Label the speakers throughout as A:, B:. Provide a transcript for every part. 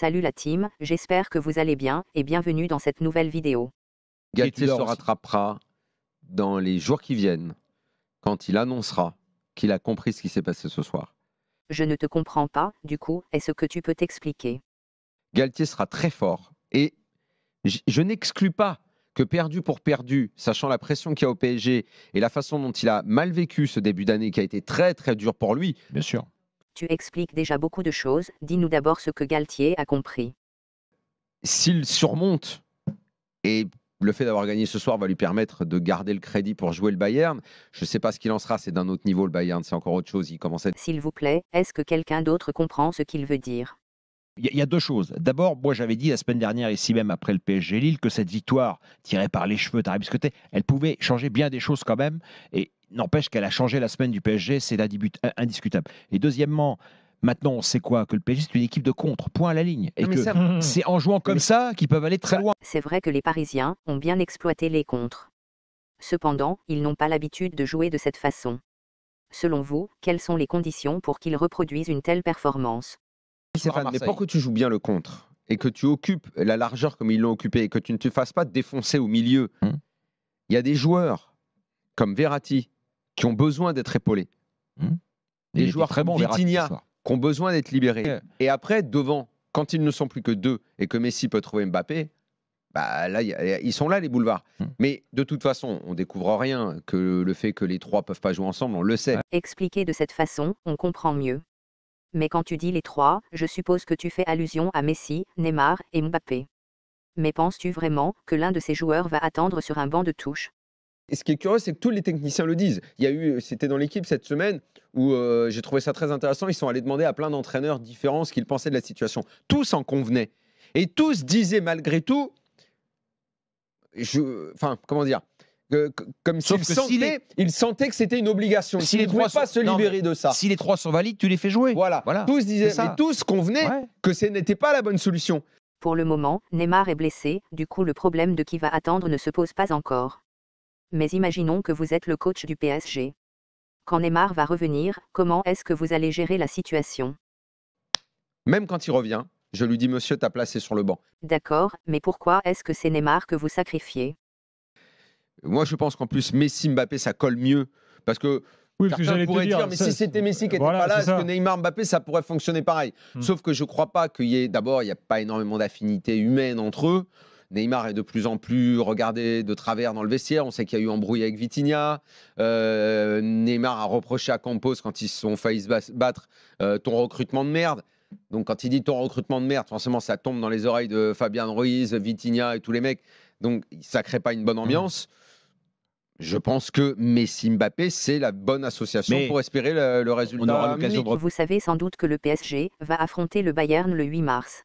A: Salut la team, j'espère que vous allez bien et bienvenue dans cette nouvelle vidéo.
B: Galtier se rattrapera dans les jours qui viennent quand il annoncera qu'il a compris ce qui s'est passé ce soir.
A: Je ne te comprends pas, du coup, est-ce que tu peux t'expliquer
B: Galtier sera très fort et je, je n'exclus pas que perdu pour perdu, sachant la pression qu'il y a au PSG et la façon dont il a mal vécu ce début d'année qui a été très très dur pour lui. Bien sûr.
A: Tu expliques déjà beaucoup de choses, dis-nous d'abord ce que Galtier a compris.
B: S'il surmonte, et le fait d'avoir gagné ce soir va lui permettre de garder le crédit pour jouer le Bayern. Je ne sais pas ce qu'il en sera, c'est d'un autre niveau le Bayern, c'est encore autre chose. Il commence
A: S'il vous plaît, est-ce que quelqu'un d'autre comprend ce qu'il veut dire
B: il y a deux choses. D'abord, moi j'avais dit la semaine dernière, ici même après le PSG Lille, que cette victoire tirée par les cheveux d'Arabie elle pouvait changer bien des choses quand même. Et N'empêche qu'elle a changé la semaine du PSG, c'est indiscutable. Et deuxièmement, Maintenant, on sait quoi Que le PSG, c'est une équipe de contre, point à la ligne. Et que c'est
A: en jouant comme ça qu'ils peuvent aller très loin. C'est vrai que les Parisiens ont bien exploité les contres. Cependant, ils n'ont pas l'habitude de jouer de cette façon. Selon vous, quelles sont les conditions pour qu'ils reproduisent une telle performance
B: mais pour que tu joues bien le contre et que tu occupes la largeur comme ils l'ont occupé et que tu ne te fasses pas défoncer au milieu, hum. il y a des joueurs comme Verratti, qui ont besoin d'être épaulés. Hmm. Des joueurs très bons, qui ont besoin d'être libérés. Et après, devant, quand ils ne sont plus que deux et que Messi peut trouver Mbappé, bah là, ils sont là les boulevards. Hmm. Mais de toute façon, on découvre rien que le fait que les trois peuvent pas jouer ensemble, on le sait.
A: Expliquer Expliqué de cette façon, on comprend mieux. Mais quand tu dis les trois, je suppose que tu fais allusion à Messi, Neymar et Mbappé. Mais penses-tu vraiment que l'un de ces joueurs va attendre sur un banc de touche
B: et ce qui est curieux, c'est que tous les techniciens le disent. Il y a eu, c'était dans l'équipe cette semaine où euh, j'ai trouvé ça très intéressant. Ils sont allés demander à plein d'entraîneurs différents ce qu'ils pensaient de la situation. Tous en convenaient. Et tous disaient malgré tout, je, enfin, comment dire, comme s'ils sentaient, sentaient, que c'était une obligation. Si ils ne pouvaient pas se libérer de ça. Si les trois sont valides, tu les fais jouer. Voilà. voilà. Tous disaient, mais tous convenaient que ce n'était pas la
A: bonne solution. Pour le moment, Neymar est blessé, du coup le problème de qui va attendre ne se pose pas encore mais imaginons que vous êtes le coach du PSG. Quand Neymar va revenir, comment est-ce que vous allez gérer la situation
B: Même quand il revient, je lui dis Monsieur, place placé sur le banc.
A: D'accord, mais pourquoi est-ce que c'est Neymar que vous sacrifiez
B: Moi, je pense qu'en plus, Messi Mbappé, ça colle mieux. Parce que oui, dire, mais si c'était Messi qui n'était pas là, que Neymar Mbappé, ça pourrait fonctionner pareil hmm. Sauf que je ne crois pas qu'il y ait. D'abord, il n'y a pas énormément d'affinités humaines entre eux. Neymar est de plus en plus regardé de travers dans le vestiaire. On sait qu'il y a eu embrouille avec Vitinha. Euh, Neymar a reproché à Campos quand ils se sont failli se battre euh, ton recrutement de merde. Donc quand il dit ton recrutement de merde, forcément ça tombe dans les oreilles de Fabien Ruiz, Vitinha et tous les mecs. Donc ça crée pas une bonne mmh. ambiance. Je pense que Messi Mbappé, c'est la bonne association pour espérer le, résultat. Vous
A: savez sans doute que le PSG va affronter le Bayern le 8 mars.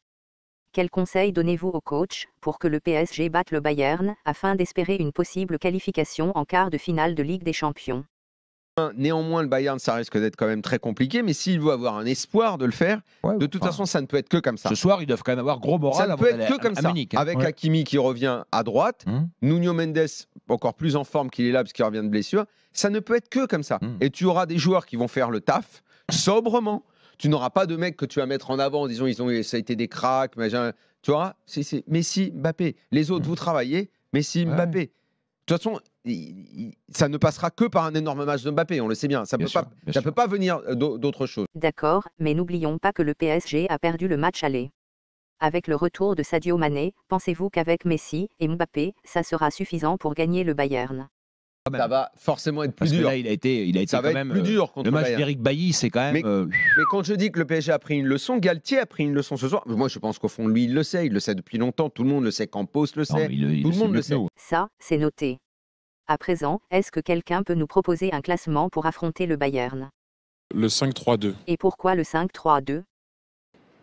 A: Quels conseils donnez-vous au coach pour que le PSG batte le Bayern afin d'espérer une possible qualification en quart de finale de Ligue des Champions
B: Néanmoins, le Bayern, ça risque d'être quand même très compliqué, mais s'il veut avoir un espoir de le faire, de toute façon, ça ne peut être que comme ça. Ce soir, ils doivent quand même avoir gros moral. Ça ne peut être que comme ça. Hein. Avec Hakimi qui revient à droite, hum. Nuno Mendes encore plus en forme qu'il est là parce qu'il revient de blessure. Ça ne peut être que comme ça. Hum. Et tu auras des joueurs qui vont faire le taf sobrement tu n'auras pas de mecs que tu vas mettre en avant disons, ils ont, ça a été des cracks, mais Tu vois, c'est Messi, Mbappé. Les autres, mm. vous travaillez, Messi, Mbappé. De toute façon, ça ne passera que par un énorme match de Mbappé, on le sait bien. Ça ne peut, peut, pas venir euh, d'autre chose.
A: D'accord, mais n'oublions pas que le PSG a perdu le match aller. Avec le retour de Sadio Mané, pensez-vous qu'avec Messi et Mbappé, ça sera suffisant pour gagner le Bayern
B: ça va forcément être plus dur. là, il a été, il a été ça quand même plus euh, dur contre le match d'Eric Bailly, c'est quand même. Mais, euh, quand je dis que le PSG a pris une leçon, Galtier a pris une leçon ce soir. Moi, je pense qu'au fond, lui, il le sait. Il le sait depuis longtemps. Tout le monde le sait. Campos le sait. Tout le, le monde le sait.
A: Ça, c'est noté. À présent, est-ce que quelqu'un peut nous proposer un classement pour affronter le Bayern
B: Le 5-3-2.
A: Et pourquoi le 5-3-2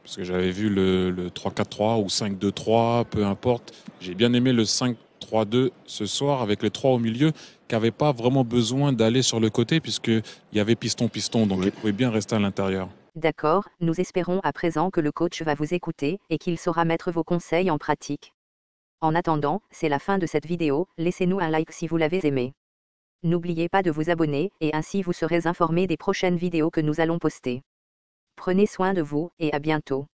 B: parce que j'avais vu le, le 3-4-3 ou 5-2-3, peu importe. J'ai bien aimé le 5 3-2 ce soir avec les trois au milieu qui pas vraiment besoin d'aller sur le côté puisqu'il y avait piston-piston, donc oui. ils bien rester à l'intérieur.
A: D'accord, nous espérons à présent que le coach va vous écouter et qu'il saura mettre vos conseils en pratique. En attendant, c'est la fin de cette vidéo, laissez-nous un like si vous l'avez aimé. N'oubliez pas de vous abonner et ainsi vous serez informé des prochaines vidéos que nous allons poster. Prenez soin de vous et à bientôt.